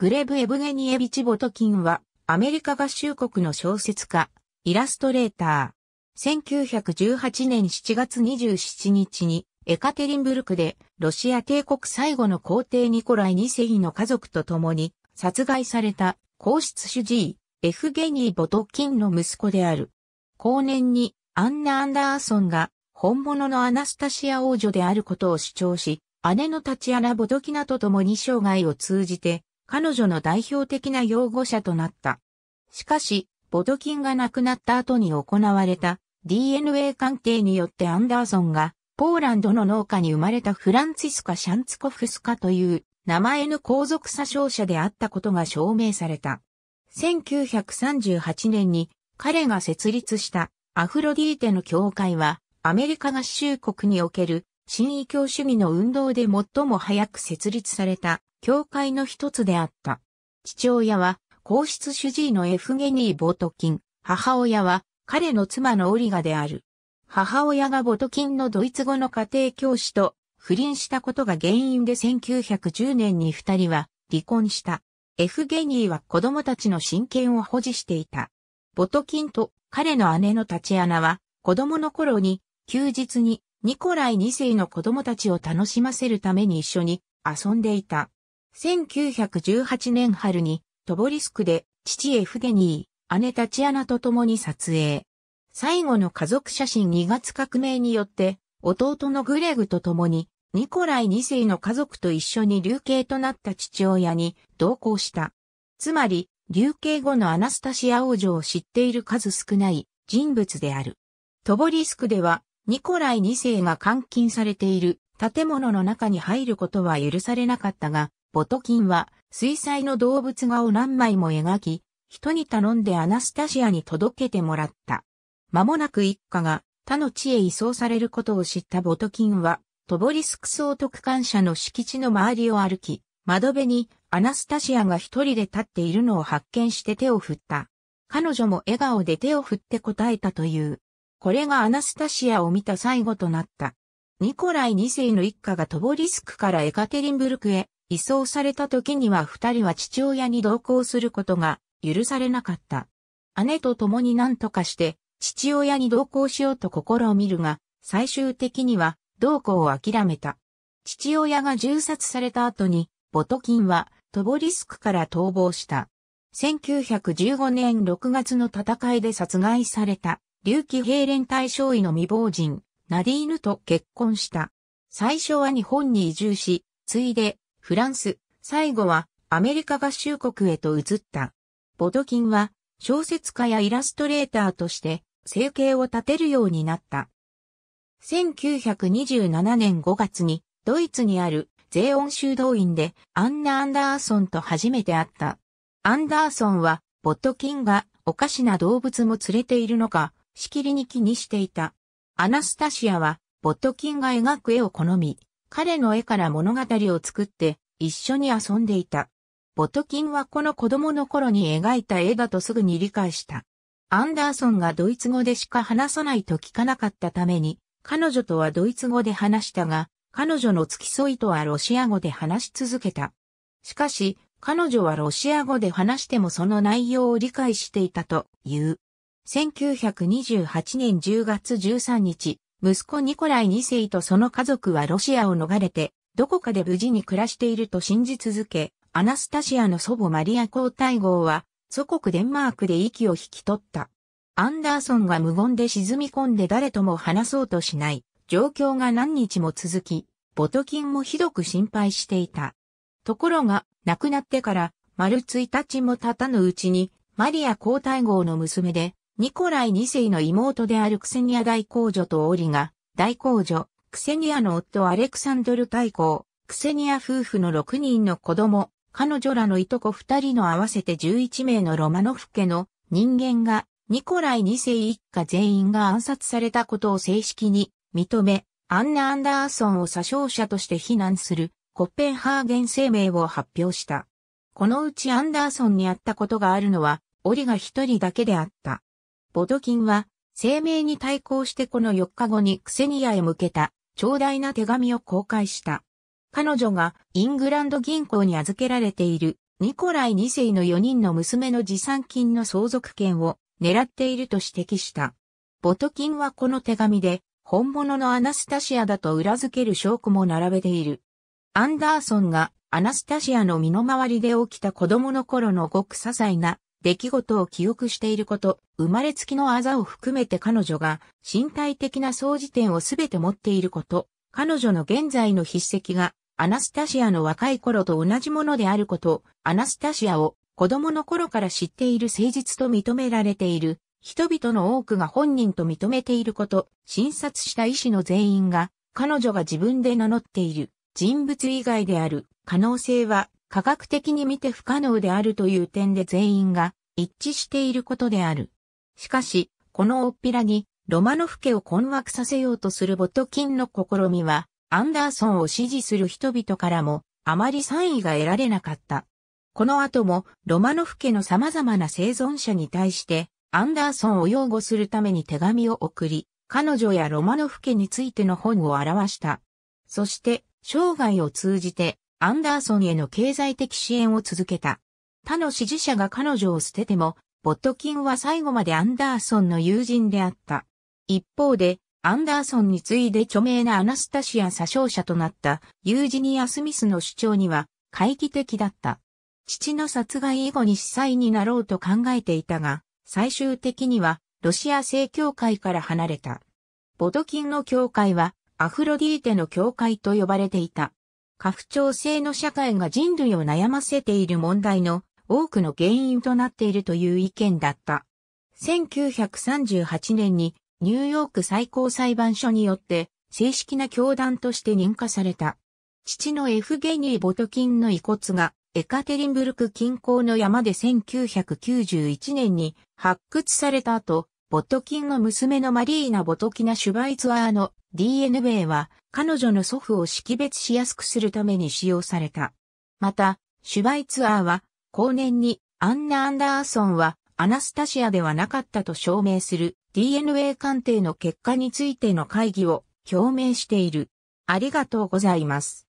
グレブ・エブゲニエビチ・ボトキンは、アメリカ合衆国の小説家、イラストレーター。1918年7月27日に、エカテリンブルクで、ロシア帝国最後の皇帝ニコライ二世の家族と共に、殺害された、皇室主治医、エフゲニー・ボトキンの息子である。後年に、アンナ・アンダーソンが、本物のアナスタシア王女であることを主張し、姉のタチアナ・ボトキナと共に生涯を通じて、彼女の代表的な擁護者となった。しかし、ボドキンが亡くなった後に行われた DNA 鑑定によってアンダーソンがポーランドの農家に生まれたフランツィスカ・シャンツコフスカという名前の皇族詐称者であったことが証明された。1938年に彼が設立したアフロディーテの教会はアメリカ合衆国における新異教主義の運動で最も早く設立された教会の一つであった。父親は皇室主治医のエフゲニー・ボトキン、母親は彼の妻のオリガである。母親がボトキンのドイツ語の家庭教師と不倫したことが原因で1910年に二人は離婚した。エフゲニーは子供たちの親権を保持していた。ボトキンと彼の姉のタチアナは子供の頃に休日にニコライ2世の子供たちを楽しませるために一緒に遊んでいた。1918年春にトボリスクで父エフゲニー、姉タチアナと共に撮影。最後の家族写真2月革命によって弟のグレグと共にニコライ2世の家族と一緒に流刑となった父親に同行した。つまり、流刑後のアナスタシア王女を知っている数少ない人物である。トボリスクではニコライ2世が監禁されている建物の中に入ることは許されなかったが、ボトキンは水彩の動物画を何枚も描き、人に頼んでアナスタシアに届けてもらった。間もなく一家が他の地へ移送されることを知ったボトキンは、トボリスク総督官舎の敷地の周りを歩き、窓辺にアナスタシアが一人で立っているのを発見して手を振った。彼女も笑顔で手を振って答えたという。これがアナスタシアを見た最後となった。ニコライ2世の一家がトボリスクからエカテリンブルクへ移送された時には二人は父親に同行することが許されなかった。姉と共に何とかして父親に同行しようと心を見るが、最終的には同行を諦めた。父親が銃殺された後に、ボトキンはトボリスクから逃亡した。1915年6月の戦いで殺害された。竜騎兵連隊少尉の未亡人、ナディーヌと結婚した。最初は日本に移住し、ついで、フランス、最後はアメリカ合衆国へと移った。ボドキンは小説家やイラストレーターとして生計を立てるようになった。1927年5月にドイツにあるゼオン修道院でアンナ・アンダーソンと初めて会った。アンダーソンはボトキンがおかしな動物も連れているのかしきりに気にしていた。アナスタシアは、ボットキンが描く絵を好み、彼の絵から物語を作って一緒に遊んでいた。ボトキンはこの子供の頃に描いた絵だとすぐに理解した。アンダーソンがドイツ語でしか話さないと聞かなかったために、彼女とはドイツ語で話したが、彼女の付き添いとはロシア語で話し続けた。しかし、彼女はロシア語で話してもその内容を理解していたという。1928年10月13日、息子ニコライ2世とその家族はロシアを逃れて、どこかで無事に暮らしていると信じ続け、アナスタシアの祖母マリア皇太后は、祖国デンマークで息を引き取った。アンダーソンが無言で沈み込んで誰とも話そうとしない、状況が何日も続き、ボトキンもひどく心配していた。ところが、亡くなってから、丸1日も経たぬうちに、マリア皇太后の娘で、ニコライ2世の妹であるクセニア大公女とオリが、大公女、クセニアの夫アレクサンドル大公、クセニア夫婦の6人の子供、彼女らのいとこ2人の合わせて11名のロマノフ家の人間が、ニコライ2世一家全員が暗殺されたことを正式に認め、アンナ・アンダーソンを詐称者として非難するコッペンハーゲン声明を発表した。このうちアンダーソンに会ったことがあるのは、オリが一人だけであった。ボドキンは、声明に対抗してこの4日後にクセニアへ向けた、長大な手紙を公開した。彼女がイングランド銀行に預けられているニコライ2世の4人の娘の持参金の相続権を狙っていると指摘した。ボトキンはこの手紙で本物のアナスタシアだと裏付ける証拠も並べている。アンダーソンがアナスタシアの身の回りで起きた子供の頃のごく些細な出来事を記憶していること、生まれつきのあざを含めて彼女が身体的な相似点をすべて持っていること、彼女の現在の筆跡がアナスタシアの若い頃と同じものであること、アナスタシアを子供の頃から知っている誠実と認められている、人々の多くが本人と認めていること、診察した医師の全員が彼女が自分で名乗っている人物以外である可能性は科学的に見て不可能であるという点で全員が一致していることである。しかし、このおっぴらにロマノフ家を困惑させようとするボトキンの試みは、アンダーソンを支持する人々からも、あまり賛意が得られなかった。この後も、ロマノフ家の様々な生存者に対して、アンダーソンを擁護するために手紙を送り、彼女やロマノフ家についての本を表した。そして、生涯を通じて、アンダーソンへの経済的支援を続けた。他の支持者が彼女を捨てても、ボットキンは最後までアンダーソンの友人であった。一方で、アンダーソンに次いで著名なアナスタシア詐称者となったユージニア・スミスの主張には懐疑的だった。父の殺害以後に司祭になろうと考えていたが、最終的にはロシア正教会から離れた。ボトキンの教会はアフロディーテの教会と呼ばれていた。過不調性の社会が人類を悩ませている問題の多くの原因となっているという意見だった。1938年にニューヨーク最高裁判所によって正式な教団として認可された。父のエフゲニー・ボトキンの遺骨がエカテリンブルク近郊の山で1991年に発掘された後、ボトキンの娘のマリーナ・ボトキナ・シュバイツワーの DNA は彼女の祖父を識別しやすくするために使用された。また、シュバイツアーは後年にアンナ・アンダーソンはアナスタシアではなかったと証明する DNA 鑑定の結果についての会議を表明している。ありがとうございます。